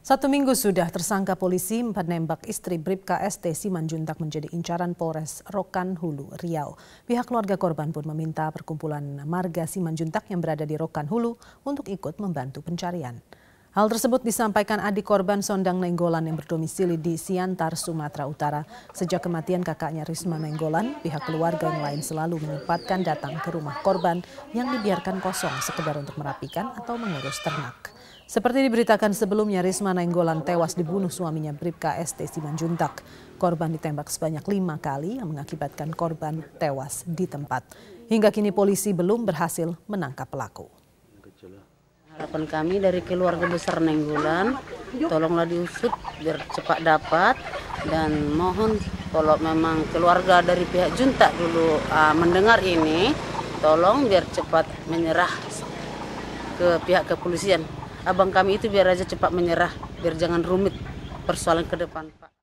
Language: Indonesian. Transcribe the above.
Satu minggu sudah tersangka polisi menembak istri Bribka ST Simanjuntak menjadi incaran Polres Rokan Hulu, Riau. Pihak keluarga korban pun meminta perkumpulan marga Simanjuntak yang berada di Rokan Hulu untuk ikut membantu pencarian. Hal tersebut disampaikan adik korban Sondang Nenggolan yang berdomisili di Siantar, Sumatera Utara. Sejak kematian kakaknya Risma Nenggolan, pihak keluarga yang lain selalu menyempatkan datang ke rumah korban yang dibiarkan kosong sekedar untuk merapikan atau mengurus ternak. Seperti diberitakan sebelumnya, Risma Nainggolan tewas dibunuh suaminya Bribka ST Simanjuntak. Korban ditembak sebanyak lima kali yang mengakibatkan korban tewas di tempat. Hingga kini polisi belum berhasil menangkap pelaku. Harapan kami dari keluarga besar Nenggolan, tolonglah diusut biar cepat dapat dan mohon kalau memang keluarga dari pihak junta dulu uh, mendengar ini, tolong biar cepat menyerah ke pihak kepolisian abang kami itu biar aja cepat menyerah, biar jangan rumit persoalan ke depan Pak.